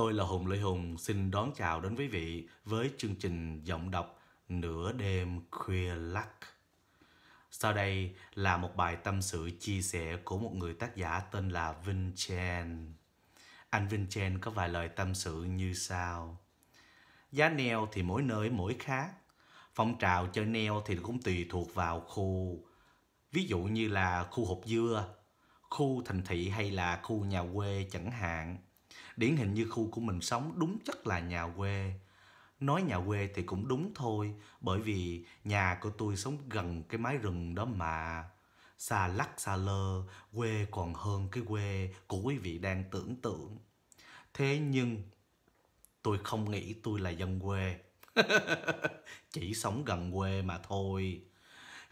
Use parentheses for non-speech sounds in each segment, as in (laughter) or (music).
Tôi là Hùng Lê Hùng xin đón chào đến quý vị với chương trình giọng đọc Nửa đêm khuya lắc. Sau đây là một bài tâm sự chia sẻ của một người tác giả tên là Vinh Chen. Anh Vinh Chen có vài lời tâm sự như sau. Giá neo thì mỗi nơi mỗi khác. Phong trào chơi neo thì cũng tùy thuộc vào khu. Ví dụ như là khu hộp dưa, khu thành thị hay là khu nhà quê chẳng hạn Điển hình như khu của mình sống đúng chất là nhà quê. Nói nhà quê thì cũng đúng thôi, bởi vì nhà của tôi sống gần cái mái rừng đó mà. Xa lắc xa lơ, quê còn hơn cái quê của quý vị đang tưởng tượng. Thế nhưng, tôi không nghĩ tôi là dân quê. (laughs) Chỉ sống gần quê mà thôi.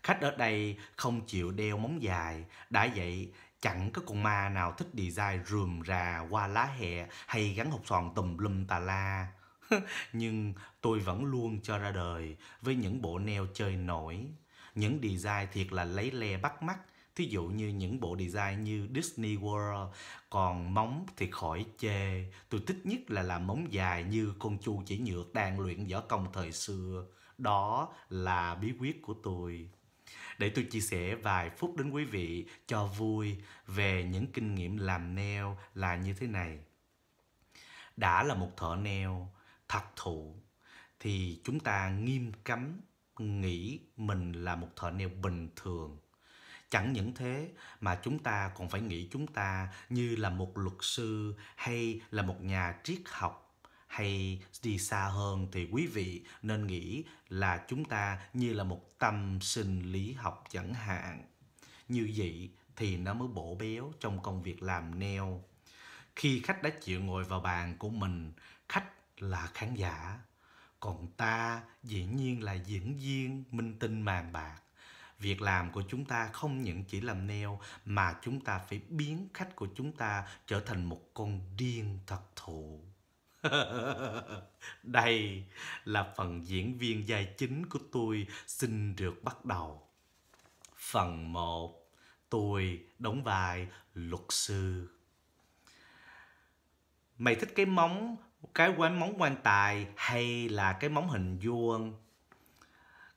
Khách ở đây không chịu đeo móng dài, đã vậy Chẳng có con ma nào thích design rườm rà qua lá hẹ hay gắn hộp xoàn tùm lum tà la. (laughs) Nhưng tôi vẫn luôn cho ra đời với những bộ neo chơi nổi. Những design thiệt là lấy le bắt mắt, thí dụ như những bộ design như Disney World, còn móng thì khỏi chê. Tôi thích nhất là làm móng dài như con chu chỉ nhược đang luyện võ công thời xưa. Đó là bí quyết của tôi để tôi chia sẻ vài phút đến quý vị cho vui về những kinh nghiệm làm neo là như thế này. Đã là một thợ neo thật thụ thì chúng ta nghiêm cấm nghĩ mình là một thợ neo bình thường. Chẳng những thế mà chúng ta còn phải nghĩ chúng ta như là một luật sư hay là một nhà triết học hay đi xa hơn thì quý vị nên nghĩ là chúng ta như là một tâm sinh lý học chẳng hạn. Như vậy thì nó mới bổ béo trong công việc làm neo. Khi khách đã chịu ngồi vào bàn của mình, khách là khán giả. Còn ta dĩ nhiên là diễn viên minh tinh màn bạc. Việc làm của chúng ta không những chỉ làm neo mà chúng ta phải biến khách của chúng ta trở thành một con điên thật thụ. (laughs) Đây là phần diễn viên vai chính của tôi xin được bắt đầu. Phần 1. Tôi đóng vai luật sư. Mày thích cái móng, cái quán móng quan tài hay là cái móng hình vuông?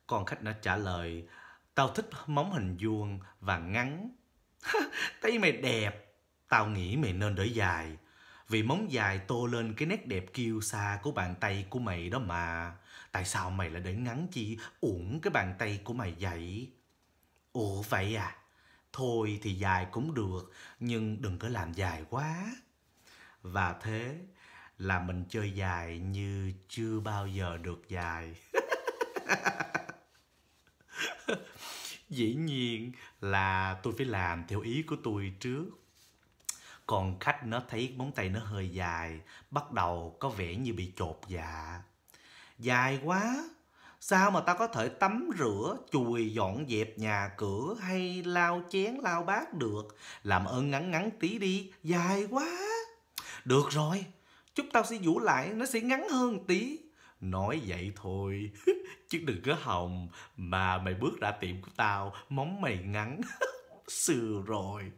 Còn khách đã trả lời, tao thích móng hình vuông và ngắn. (laughs) Thấy mày đẹp, tao nghĩ mày nên để dài vì móng dài tô lên cái nét đẹp kiêu xa của bàn tay của mày đó mà. Tại sao mày lại để ngắn chi uổng cái bàn tay của mày vậy? Ủa vậy à? Thôi thì dài cũng được, nhưng đừng có làm dài quá. Và thế là mình chơi dài như chưa bao giờ được dài. (laughs) Dĩ nhiên là tôi phải làm theo ý của tôi trước còn khách nó thấy móng tay nó hơi dài, bắt đầu có vẻ như bị chột dạ. Dài quá, sao mà tao có thể tắm rửa, chùi dọn dẹp nhà cửa hay lau chén lau bát được? Làm ơn ngắn ngắn tí đi, dài quá. Được rồi, chúng tao sẽ vũ lại, nó sẽ ngắn hơn tí. Nói vậy thôi, (laughs) chứ đừng có hòng mà mày bước ra tiệm của tao, móng mày ngắn. (laughs) Xưa rồi.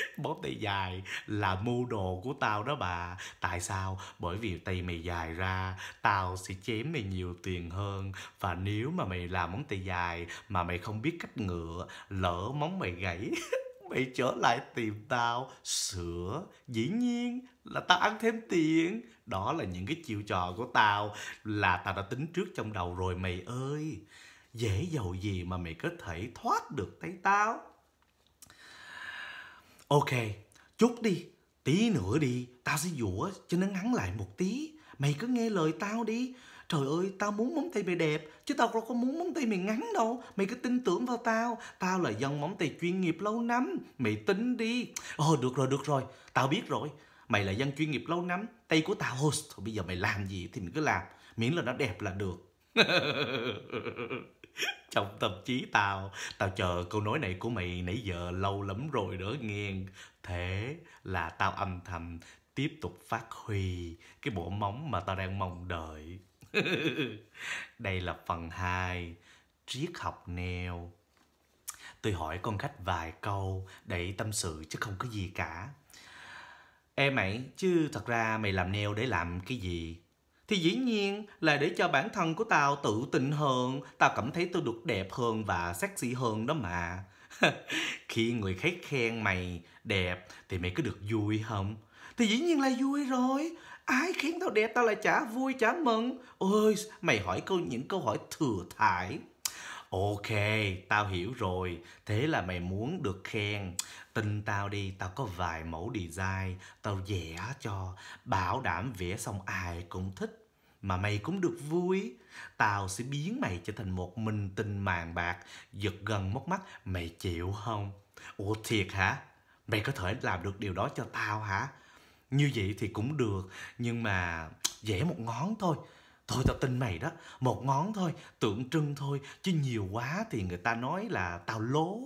(laughs) bóp tay dài là mưu đồ của tao đó bà tại sao bởi vì tay mày dài ra tao sẽ chém mày nhiều tiền hơn và nếu mà mày làm móng tay dài mà mày không biết cách ngựa lỡ móng mày gãy (laughs) mày trở lại tìm tao sửa dĩ nhiên là tao ăn thêm tiền đó là những cái chiêu trò của tao là tao đã tính trước trong đầu rồi mày ơi dễ giàu gì mà mày có thể thoát được tay tao Ok, chút đi, tí nữa đi, tao sẽ dũa cho nó ngắn lại một tí. Mày cứ nghe lời tao đi. Trời ơi, tao muốn móng tay mày đẹp, chứ tao đâu có muốn móng tay mày ngắn đâu. Mày cứ tin tưởng vào tao, tao là dân móng tay chuyên nghiệp lâu năm. Mày tính đi. Ồ, ờ, được rồi, được rồi, tao biết rồi. Mày là dân chuyên nghiệp lâu năm, tay của tao host. bây giờ mày làm gì thì mình cứ làm, miễn là nó đẹp là được. (laughs) (laughs) trong tâm trí tao tao chờ câu nói này của mày nãy giờ lâu lắm rồi đó nghe thế là tao âm thầm tiếp tục phát huy cái bộ móng mà tao đang mong đợi (laughs) đây là phần 2 triết học neo tôi hỏi con khách vài câu để tâm sự chứ không có gì cả em mày chứ thật ra mày làm neo để làm cái gì thì dĩ nhiên là để cho bản thân của tao tự tin hơn, tao cảm thấy tôi được đẹp hơn và sexy hơn đó mà. (laughs) Khi người khác khen mày đẹp thì mày có được vui không? Thì dĩ nhiên là vui rồi. Ai khiến tao đẹp tao lại chả vui chả mừng. Ôi, mày hỏi câu những câu hỏi thừa thải. Ok, tao hiểu rồi. Thế là mày muốn được khen. Tin tao đi, tao có vài mẫu design, tao vẽ cho. Bảo đảm vẽ xong ai cũng thích mà mày cũng được vui. Tao sẽ biến mày trở thành một minh tinh màn bạc, giật gần móc mắt, mày chịu không? Ủa thiệt hả? Mày có thể làm được điều đó cho tao hả? Như vậy thì cũng được, nhưng mà dễ một ngón thôi. Thôi tao tin mày đó, một ngón thôi, tượng trưng thôi, chứ nhiều quá thì người ta nói là tao lố.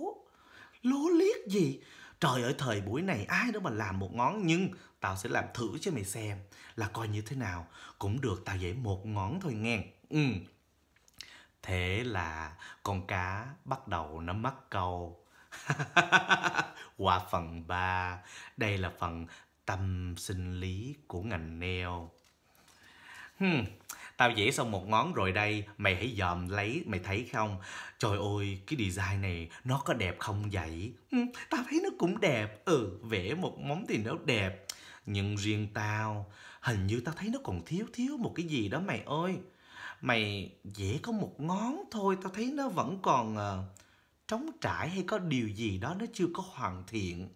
Lố liếc gì? trời ơi thời buổi này ai đó mà làm một ngón nhưng tao sẽ làm thử cho mày xem là coi như thế nào cũng được tao dễ một ngón thôi nghe ừ thế là con cá bắt đầu nó mắc câu (laughs) qua phần 3 đây là phần tâm sinh lý của ngành neo hmm Tao vẽ xong một ngón rồi đây Mày hãy dòm lấy mày thấy không Trời ơi cái design này Nó có đẹp không vậy ừ, Tao thấy nó cũng đẹp Ừ vẽ một móng thì nó đẹp Nhưng riêng tao Hình như tao thấy nó còn thiếu thiếu một cái gì đó mày ơi Mày vẽ có một ngón thôi Tao thấy nó vẫn còn uh, trống trải hay có điều gì đó nó chưa có hoàn thiện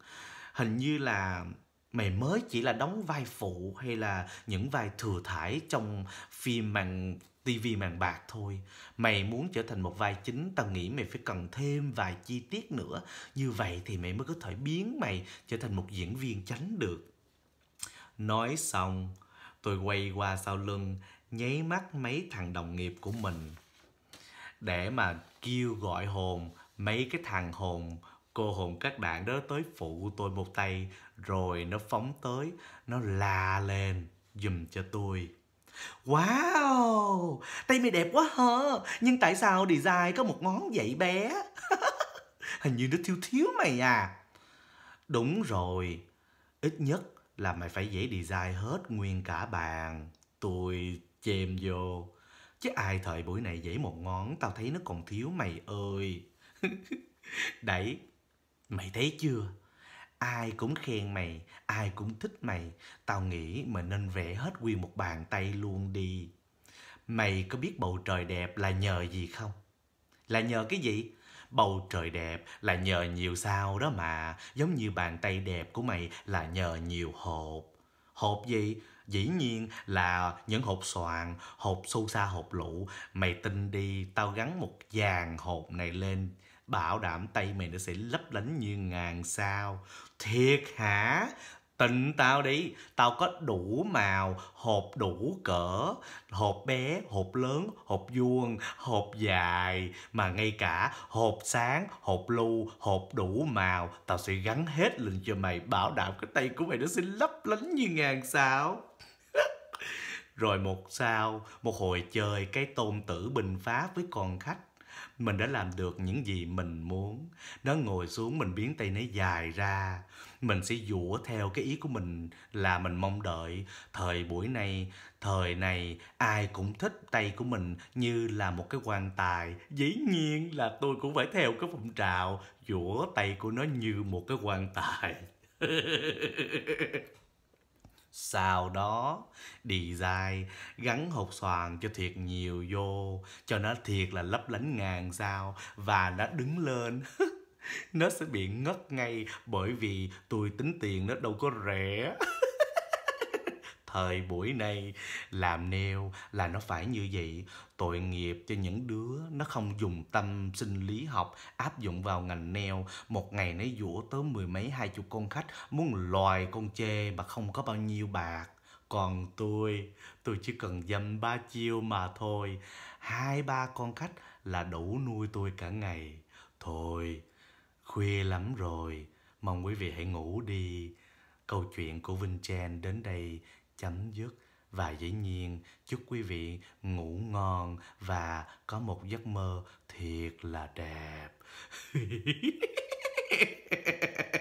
Hình như là mày mới chỉ là đóng vai phụ hay là những vai thừa thải trong phim màn tivi màn bạc thôi mày muốn trở thành một vai chính tao nghĩ mày phải cần thêm vài chi tiết nữa như vậy thì mày mới có thể biến mày trở thành một diễn viên chánh được nói xong tôi quay qua sau lưng nháy mắt mấy thằng đồng nghiệp của mình để mà kêu gọi hồn mấy cái thằng hồn cô hồn các bạn đó tới phụ tôi một tay rồi nó phóng tới nó la lên giùm cho tôi Wow, tay mày đẹp quá hả? Nhưng tại sao design có một ngón vậy bé? (laughs) Hình như nó thiếu thiếu mày à. Đúng rồi, ít nhất là mày phải dễ design hết nguyên cả bàn. Tôi chèm vô. Chứ ai thời buổi này dễ một ngón, tao thấy nó còn thiếu mày ơi. (laughs) đẩy Mày thấy chưa? Ai cũng khen mày, ai cũng thích mày. Tao nghĩ mà nên vẽ hết nguyên một bàn tay luôn đi. Mày có biết bầu trời đẹp là nhờ gì không? Là nhờ cái gì? Bầu trời đẹp là nhờ nhiều sao đó mà. Giống như bàn tay đẹp của mày là nhờ nhiều hộp. Hộp gì? dĩ nhiên là những hộp xoàn hộp xu xa hộp lụ mày tin đi tao gắn một dàn hộp này lên bảo đảm tay mày nó sẽ lấp lánh như ngàn sao thiệt hả tình tao đi, tao có đủ màu, hộp đủ cỡ, hộp bé, hộp lớn, hộp vuông, hộp dài, mà ngay cả hộp sáng, hộp lu, hộp đủ màu, tao sẽ gắn hết lên cho mày, bảo đảm cái tay của mày nó sẽ lấp lánh như ngàn sao. (laughs) Rồi một sao, một hồi chơi cái tôn tử bình phá với con khách mình đã làm được những gì mình muốn nó ngồi xuống mình biến tay nó dài ra mình sẽ dũa theo cái ý của mình là mình mong đợi thời buổi này thời này ai cũng thích tay của mình như là một cái quan tài dĩ nhiên là tôi cũng phải theo cái phong trào dũa tay của nó như một cái quan tài (laughs) Sau đó design gắn hột xoàn cho thiệt nhiều vô Cho nó thiệt là lấp lánh ngàn sao Và nó đứng lên (laughs) Nó sẽ bị ngất ngay bởi vì tôi tính tiền nó đâu có rẻ (laughs) thời buổi nay làm neo là nó phải như vậy tội nghiệp cho những đứa nó không dùng tâm sinh lý học áp dụng vào ngành neo một ngày nó dũa tới mười mấy hai chục con khách muốn loài con chê mà không có bao nhiêu bạc còn tôi tôi chỉ cần dâm ba chiêu mà thôi hai ba con khách là đủ nuôi tôi cả ngày thôi khuya lắm rồi mong quý vị hãy ngủ đi câu chuyện của vinh trang đến đây chấm dứt và dĩ nhiên chúc quý vị ngủ ngon và có một giấc mơ thiệt là đẹp (laughs)